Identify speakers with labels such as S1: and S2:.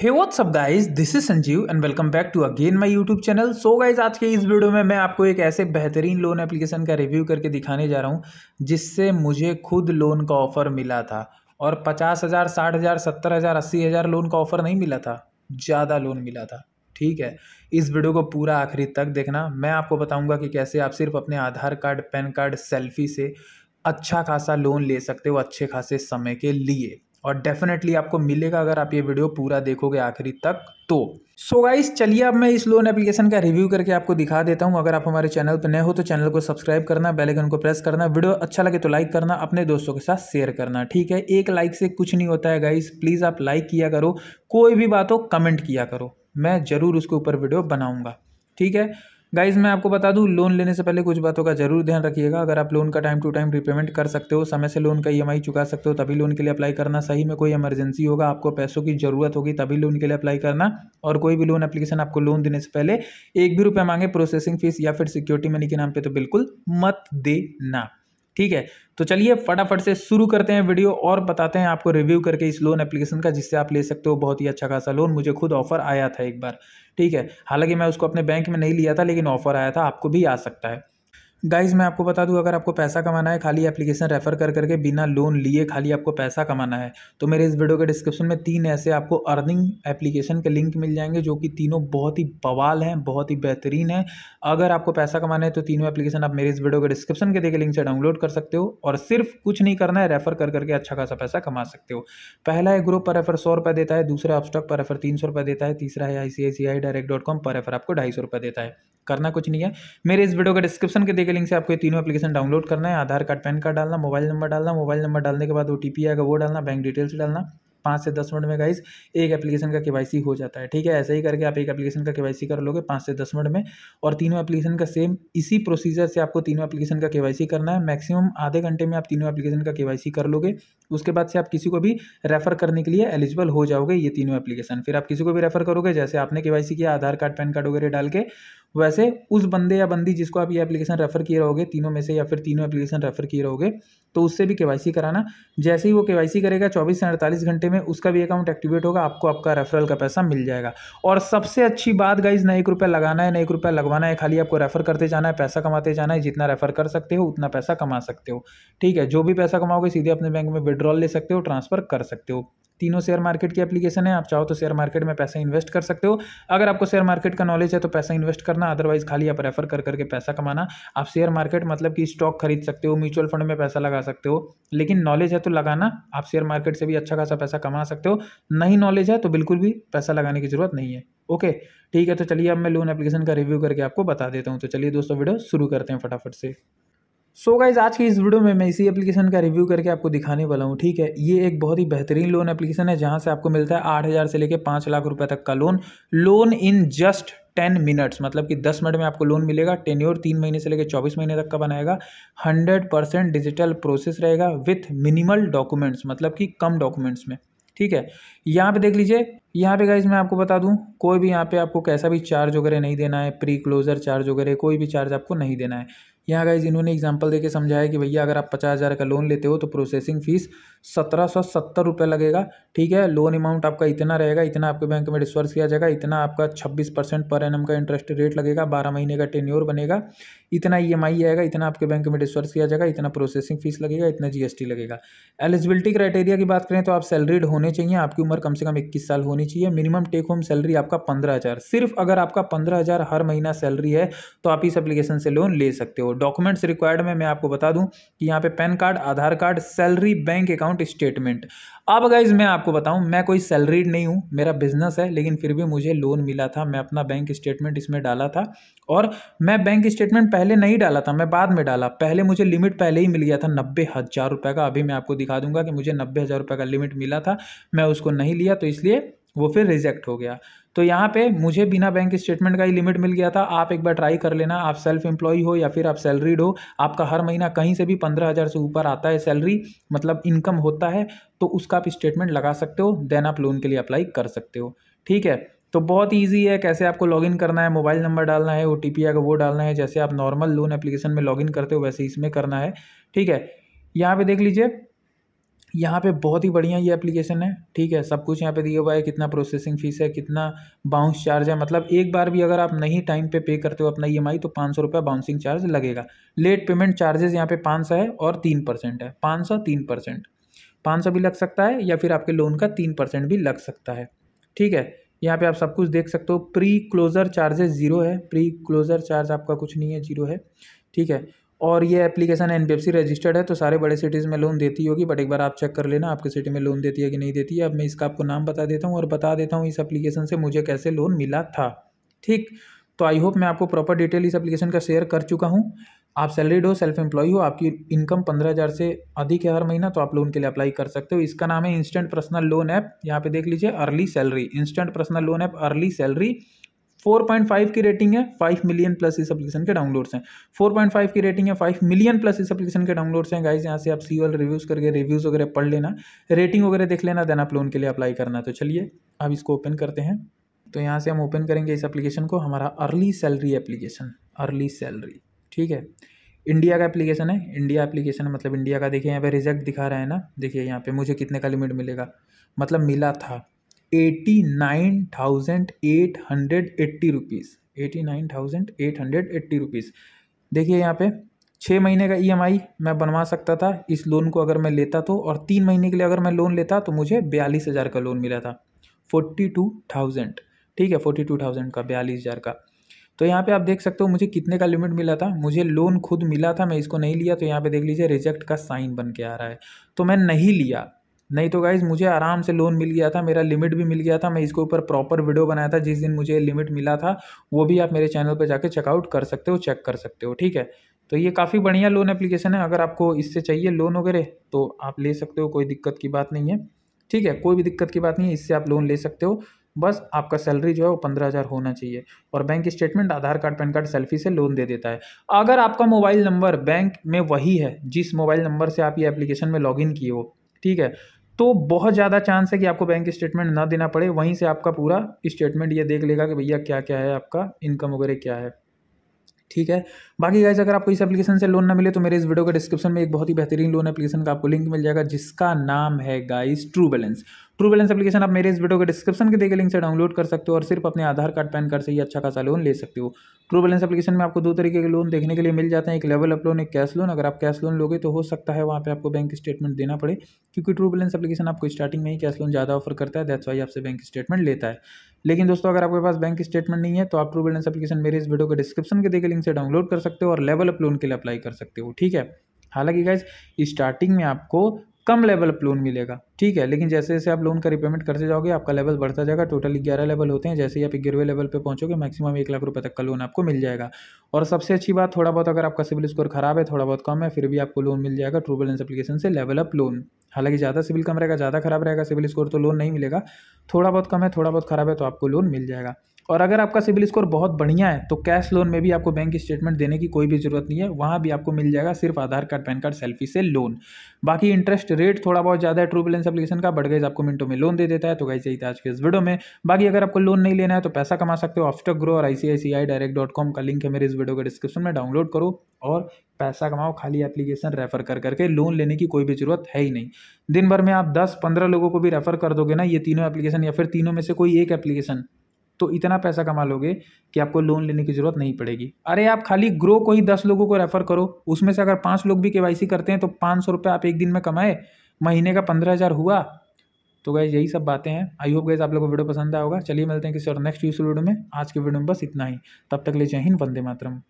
S1: hey what's up guys this is Sanjeev and welcome back to again my YouTube channel so guys आज के इस video में मैं आपको एक ऐसे बेहतरीन लोन एप्लीकेशन का रिव्यू करके दिखाने जा रहा हूँ जिससे मुझे खुद लोन का ऑफ़र मिला था और पचास हज़ार साठ हज़ार सत्तर हज़ार अस्सी हज़ार लोन का ऑफ़र नहीं मिला था ज़्यादा लोन मिला था ठीक है इस वीडियो को पूरा आखिरी तक देखना मैं आपको बताऊँगा कि कैसे आप सिर्फ अपने Aadhaar card PAN card selfie से अच्छा खासा लोन ले सकते हो अच्छे खासे समय के लिए और डेफिनेटली आपको मिलेगा अगर आप ये वीडियो पूरा देखोगे आखिरी तक तो सो so गाइस चलिए अब मैं इस लोन एप्लीकेशन का रिव्यू करके आपको दिखा देता हूँ अगर आप हमारे चैनल पर नए हो तो चैनल को सब्सक्राइब करना बेल आइकन को प्रेस करना वीडियो अच्छा लगे तो लाइक करना अपने दोस्तों के साथ शेयर करना ठीक है एक लाइक से कुछ नहीं होता है गाइस प्लीज़ आप लाइक किया करो कोई भी बात हो कमेंट किया करो मैं ज़रूर उसके ऊपर वीडियो बनाऊंगा ठीक है गाइज मैं आपको बता दूँ लोन लेने से पहले कुछ बातों का जरूर ध्यान रखिएगा अगर आप लोन का टाइम टू टाइम रिपेमेंट कर सकते हो समय से लोन का ई चुका सकते हो तभी लोन के लिए अप्लाई करना सही में कोई इमरजेंसी होगा आपको पैसों की ज़रूरत होगी तभी लोन के लिए अप्लाई करना और कोई भी लोन एप्लीकेशन आपको लोन देने से पहले एक भी रुपया मांगे प्रोसेसिंग फीस या फिर सिक्योरिटी मनी के नाम पर तो बिल्कुल मत देना ठीक है तो चलिए फटाफट से शुरू करते हैं वीडियो और बताते हैं आपको रिव्यू करके इस लोन एप्लीकेशन का जिससे आप ले सकते हो बहुत ही अच्छा खासा लोन मुझे खुद ऑफर आया था एक बार ठीक है हालांकि मैं उसको अपने बैंक में नहीं लिया था लेकिन ऑफर आया था आपको भी आ सकता है गाइज मैं आपको बता दूं अगर आपको पैसा कमाना है खाली एप्लीकेशन रेफर कर करके बिना लोन लिए खाली आपको पैसा कमाना है तो मेरे इस वीडियो के डिस्क्रिप्शन में तीन ऐसे आपको अर्निंग एप्लीकेशन के लिंक मिल जाएंगे जो कि तीनों बहुत ही बवाल हैं बहुत ही बेहतरीन है अगर आपको पैसा कमाना है तो तीनों एप्लीकेशन आप मेरे इस वीडियो के डिस्क्रिप्शन के देखे लिंक से डाउनलोड कर सकते हो और सिर्फ कुछ नहीं करना है रेफर कर करके अच्छा खासा पैसा कमा सकते हो पहला है ग्रुप पर रेफर सौ रुपये देता है दूसरा अपस्टॉक पर रेफर तीन सौ रुपये देता है तीसरा है I C I C I direct dot com पर रेफर आपको ढाई सौ रुपये देता है करना कुछ नहीं है मेरे इस वीडियो का डिस्क्रिप्शन के देखे लिंक से आपको ये तीनों एप्लीकेशन डाउनलोड करना है आधार कार्ड पैन कार्ड डालना मोबाइल नंबर डालना मोबाइल नंबर डालने के बाद ओ आएगा वो डालना बैंक डिटेल्स डालना पाँच से दस मिनट में गाइस एक एप्लीकेशन का केवाईसी हो जाता है ठीक है ऐसे ही करके आप एक एप्लीकेशन का केवाईसी कर लोगे पाँच से दस मिनट में और तीनों एप्लीकेशन का सेम इसी प्रोसीजर से आपको तीनों एप्लीकेशन का केवाईसी करना है मैक्सिमम आधे घंटे में आप तीनों एप्लीकेशन का केवाईसी कर लोगे उसके बाद से आप किसी को भी रेफर करने के लिए एलिजिबल हो जाओगे ये तीनों एप्लीकेशन फिर आप किसी को भी रेफर करोगे जैसे आपने के किया आधार कार्ड पैन कार्ड वगैरह डाल के वैसे उस बंदे या बंदी जिसको आप ये एप्लीकेशन रेफर किए रहोगे तीनों में से या फिर तीनों एप्लीकेशन रेफर किए रहोगे तो उससे भी केवाईसी कराना जैसे ही वो केवाईसी करेगा चौबीस से अड़तालीस घंटे में उसका भी अकाउंट एक्टिवेट होगा आपको आपका रेफरल का पैसा मिल जाएगा और सबसे अच्छी बात गाइज नए एक रुपया लगाना है नए एक रुपया लगवाना है खाली आपको रेफर करते जाना है पैसा कमाते जाना है जितना रेफर कर सकते हो उतना पैसा कमा सकते हो ठीक है जो भी पैसा कमाओगे सीधे अपने बैंक में विड्रॉल ले सकते हो ट्रांसफर कर सकते हो तीनों शेयर मार्केट की एप्लीकेशन है आप चाहो तो शेयर मार्केट में पैसा इन्वेस्ट कर सकते हो अगर आपको शेयर मार्केट का नॉलेज है तो पैसा इन्वेस्ट करना अदरवाइज खाली आप रेफर कर करके पैसा कमाना आप शेयर मार्केट मतलब कि स्टॉक खरीद सकते हो म्यूचुअल फंड में पैसा लगा सकते हो लेकिन नॉलेज है तो लगाना आप शेयर मार्केट से भी अच्छा खासा पैसा कमा सकते हो नहीं नॉलेज है तो बिल्कुल भी पैसा लगाने की ज़रूरत नहीं है ओके ठीक है तो चलिए अब मैं लोन एप्लीकेशन का रिव्यू करके आपको बता देता हूँ तो चलिए दोस्तों वीडियो शुरू करते हैं फटाफट से सो so गाइज आज की इस वीडियो में मैं इसी एप्लीकेशन का रिव्यू करके आपको दिखाने वाला हूँ ठीक है ये एक बहुत ही बेहतरीन लोन एप्लीकेशन है जहाँ से आपको मिलता है आठ हज़ार से लेकर पाँच लाख रुपए तक का loan loan in just ten minutes मतलब कि दस मिनट में आपको लोन मिलेगा टेन ईयर तीन महीने से लेकर चौबीस महीने तक का बनाएगा हंड्रेड परसेंट डिजिटल प्रोसेस रहेगा विथ मिनिमल डॉक्यूमेंट्स मतलब कि कम डॉक्यूमेंट्स में ठीक है यहाँ पे देख लीजिए यहाँ पे गाइज मैं आपको बता दूँ कोई भी यहाँ पे आपको कैसा भी चार्ज वगैरह नहीं देना है प्री क्लोजर चार्ज वगैरह कोई भी चार्ज आपको नहीं देना है यहाँ गाइज इन्होंने एग्जाम्पल देके समझाया कि भैया अगर आप पचास हज़ार का लोन लेते हो तो प्रोसेसिंग फ़ीस सत्रह सौ सत्तर रुपये लगेगा ठीक है लोन अमाउंट आपका इतना रहेगा इतना आपके बैंक में डिस्वर्स किया जाएगा इतना आपका छब्बीस परसेंट पर एन का इंटरेस्ट रेट लगेगा बारह महीने का टेन्योर बनेगा इतना ई एम आई आएगा इतना आपके बैंक में डिस्वर्स किया जाएगा इतना प्रोसेसिंग फीस लगेगा इतना जी एस टी लगेगा एलिजिबिलिटी क्राइटेरिया की बात करें तो आप सैलरीड होने चाहिए आपकी उम्र कम से कम इक्कीस साल होनी चाहिए मिनिमम टेक होम सैलरी आपका पंद्रह हज़ार सिर्फ अगर आपका पंद्रह हज़ार हर महीना सैलरी है तो आप इस एप्लीकेशन से लोन ले सकते हो डॉक्यूमेंट्स रिक्वायर्ड में मैं आपको बता दूँ कि यहाँ पे PAN card Aadhaar card salary bank account account statement अब गाइज मैं आपको बताऊं मैं कोई सैलरीड नहीं हूं मेरा बिजनेस है लेकिन फिर भी मुझे लोन मिला था मैं अपना बैंक स्टेटमेंट इसमें डाला था और मैं बैंक स्टेटमेंट पहले नहीं डाला था मैं बाद में डाला पहले मुझे लिमिट पहले ही मिल गया था नब्बे हज़ार रुपये का अभी मैं आपको दिखा दूंगा कि मुझे नब्बे हज़ार रुपये का लिमिट मिला था मैं उसको नहीं लिया तो इसलिए वो फिर रिजेक्ट हो गया तो यहाँ पे मुझे बिना बैंक स्टेटमेंट का ही लिमिट मिल गया था आप एक बार ट्राई कर लेना आप सेल्फ एम्प्लॉय हो या फिर आप सैलरीड हो आपका हर महीना कहीं से भी पंद्रह हज़ार से ऊपर आता है सैलरी मतलब इनकम होता है तो उसका आप स्टेटमेंट लगा सकते हो देन आप लोन के लिए अप्लाई कर सकते हो ठीक है तो बहुत ईजी है कैसे आपको लॉगिन करना है मोबाइल नंबर डालना है ओ टी पी वो डालना है जैसे आप नॉर्मल लोन एप्लीकेशन में लॉगिन करते हो वैसे इसमें करना है ठीक है यहाँ पे देख लीजिए यहाँ पे बहुत ही बढ़िया ये एप्लीकेशन है ठीक है सब कुछ यहाँ पे दिया हुआ है कितना प्रोसेसिंग फ़ीस है कितना बाउंस चार्ज है मतलब एक बार भी अगर आप नहीं टाइम पे पे करते हो अपना ई e तो पाँच सौ रुपये बाउंसिंग चार्ज लगेगा लेट पेमेंट चार्जेस यहाँ पे पाँच सौ है और तीन परसेंट है पाँच सौ तीन परसेंट पाँच सौ भी लग सकता है या फिर आपके लोन का तीन परसेंट भी लग सकता है ठीक है यहाँ पर आप सब कुछ देख सकते हो प्री क्लोज़र चार्जेस ज़ीरो है प्री क्लोज़र चार्ज आपका कुछ नहीं है जीरो है ठीक है और ये एप्लीकेशन एन रजिस्टर्ड है तो सारे बड़े सिटीज़ में लोन देती होगी बट एक बार आप चेक कर लेना आपके सिटी में लोन देती है कि नहीं देती है अब मैं इसका आपको नाम बता देता हूँ और बता देता हूँ इस एप्लीकेशन से मुझे कैसे लोन मिला था ठीक तो आई होप मैं आपको प्रॉपर डिटेल इस एप्लीकेशन का शेयर कर चुका हूँ आप सैलरीड हो सेल्फ एम्प्लॉय हो आपकी इनकम पंद्रह हज़ार से अधिक है हर महीना तो आप लोन के लिए अप्लाई कर सकते हो इसका नाम है इंस्टेंट पर्सनल लोन ऐप यहाँ पे देख लीजिए early salary instant personal loan app early salary 4.5 की रेटिंग है 5 मिलियन प्लस इस एप्लीकेशन के डाउनलोड्स हैं 4.5 की रेटिंग है 5 मिलियन प्लस इस एप्लीकेशन के डाउनलोड्स हैं गाइस यहाँ से आप सी रिव्यूज करके रिव्यूज़ वगैरह पढ़ लेना रेटिंग वगैरह देख लेना देन आप लोन के लिए अप्लाई करना तो चलिए अब इसको ओपन करते हैं तो यहाँ से हम ओपन करेंगे इस एप्लीकेशन को हमारा early salary application early salary ठीक है इंडिया का एप्लीकेशन है इंडिया एप्लीकेशन मतलब इंडिया का देखिए यहाँ पे रिजेक्ट दिखा रहा है ना देखिए यहाँ पे मुझे कितने का लिमिट मिलेगा मतलब मिला था eighty nine thousand eight hundred eighty rupees eighty nine thousand eight hundred eighty rupees देखिए यहाँ पे छः महीने का ईएमआई e मैं बनवा सकता था इस लोन को अगर मैं लेता तो और तीन महीने के लिए अगर मैं लोन लेता तो मुझे बयालीस हज़ार का लोन मिला था फोर्टी टू थाउजेंड ठीक है फोर्टी टू थाउजेंड का बयालीस हज़ार का तो यहाँ पे आप देख सकते हो मुझे कितने का लिमिट मिला था मुझे लोन खुद मिला था मैं इसको नहीं लिया तो यहाँ पे देख लीजिए रिजेक्ट का साइन बन के आ रहा है तो मैं नहीं लिया नहीं तो गाइज़ मुझे आराम से लोन मिल गया था मेरा लिमिट भी मिल गया था मैं इसके ऊपर प्रॉपर वीडियो बनाया था जिस दिन मुझे लिमिट मिला था वो भी आप मेरे चैनल पर जाके चेकआउट कर सकते हो चेक कर सकते हो ठीक है तो ये काफ़ी बढ़िया लोन एप्लीकेशन है अगर आपको इससे चाहिए लोन वगैरह तो आप ले सकते हो कोई दिक्कत की बात नहीं है ठीक है कोई भी दिक्कत की बात नहीं है इससे आप लोन ले सकते हो बस आपका सैलरी जो है वो पंद्रह हज़ार होना चाहिए और bank statement Aadhaar card PAN card selfie से लोन दे देता है अगर आपका मोबाइल नंबर बैंक में वही है जिस मोबाइल नंबर से आप ये एप्लीकेशन में लॉगिन किए हो ठीक है तो बहुत ज़्यादा चांस है कि आपको बैंक स्टेटमेंट ना देना पड़े वहीं से आपका पूरा स्टेटमेंट ये देख लेगा कि भैया क्या क्या है आपका इनकम वगैरह क्या है ठीक है बाकी गाइज अगर आपको इस एप्लीकेशन से लोन ना मिले तो मेरे इस वीडियो के डिस्क्रिप्शन में एक बहुत ही बेहतरीन लोन एप्लीकेशन का आपको लिंक मिल जाएगा जिसका नाम है guys true balance true balance application आप मेरे इस वीडियो के डिस्क्रिप्शन के देखे लिंक से डाउनलोड कर सकते हो और सिर्फ अपने आधार कार्ड पैन कार्ड से ही अच्छा खासा लोन ले सकते हो ट्रू बैलेंस एप्लीकेशन में आपको दो तरीके के लोन देखने के लिए मिल जाते हैं एक लेवल अप लोन एक कैश लोन अगर आप कैश लोन लोगे तो हो सकता है वहाँ पे आपको बैंक स्टेटमेंट देना पड़े क्योंकि ट्रू बैलेंस एप्लीकेशन आपको स्टार्टिंग में ही कैश लोन ज़्यादा ऑफर करता है दैट्स वाई आपसे बैंक स्टेटमेंट लेता है लेकिन दोस्तों अगर आपके पास बैंक स्टेटमेंट नहीं है तो आप ट्रू बैलेंस एप्लीकेशन मेरे इस वीडियो के डिस्क्रिप्शन के देखे लिंक से डाउनलोड कर सकते हो और लेवल अप लोन के लिए अप्लाई कर सकते हो ठीक है हालांकि गाइज स्टार्टिंग में आपको कम लेवल पर लोन मिलेगा ठीक है लेकिन जैसे जैसे आप लोन का रिपेमेंट करते जाओगे आपका लेवल बढ़ता जाएगा टोटल ग्यारह लेवल होते हैं जैसे ही आप ग्यारहवें लेवल पर पहुंचोगे मैक्सिमम एक लाख रुपये तक का लोन आपको मिल जाएगा और सबसे अच्छी बात थोड़ा बहुत अगर आपका सिविल स्कोर खराब है थोड़ा बहुत कम है फिर भी आपको लोन मिल जाएगा ट्रू बैलेंस एप्लीकेशन से लेवल अप लोन हालांकि ज़्यादा सिविल कम रहेगा ज़्यादा खराब रहेगा सिविल स्कोर तो लोन नहीं मिलेगा थोड़ा बहुत कम है थोड़ा बहुत खराब है तो आपको लोन मिल जाएगा और अगर आपका सिविल स्कोर बहुत बढ़िया है तो कैश लोन में भी आपको बैंक स्टेटमेंट देने की कोई भी ज़रूरत नहीं है वहाँ भी आपको मिल जाएगा सिर्फ Aadhaar card PAN card selfie से लोन बाकी इंटरेस्ट रेट थोड़ा बहुत ज़्यादा है ट्रू बैलेंस एप्लीकेशन का बढ़ गए आपको मिनटों में लोन दे देता है तो गाइस यही था आज के इस वीडियो में बाकी अगर आपको लोन नहीं लेना है तो पैसा कमा सकते हो ऑफ्टक ग्रो और आई डायरेक्ट डॉट कॉम का लिंक है मेरे इस वीडियो के डिस्क्रिप्शन में डाउनलोड करो और पैसा कमाओ खाली एप्लीकेशन रेफर कर करके लोन लेने की कोई भी ज़रूरत है ही नहीं दिन भर में आप 10-15 लोगों को भी रेफर कर दोगे ना ये तीनों एप्लीकेशन या फिर तीनों में से कोई एक एप्लीकेशन तो इतना पैसा कमा लोगे कि आपको लोन लेने की ज़रूरत नहीं पड़ेगी अरे आप खाली ग्रो को ही दस लोगों को रेफ़र करो उसमें से अगर पाँच लोग भी के करते हैं तो पाँच सौ रुपये आप एक दिन में कमाए महीने का पंद्रह हज़ार हुआ तो गैस यही सब बातें हैं आई होप गैस आप लोगों को वीडियो पसंद आया होगा चलिए मिलते हैं किसी और नेक्स्ट यूज वीडियो में आज के वीडियो में बस इतना ही तब तक ले जय हिंद वंदे मातरम